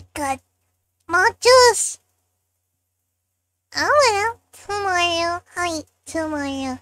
I got more juice. I will tomorrow. Hi, tomorrow.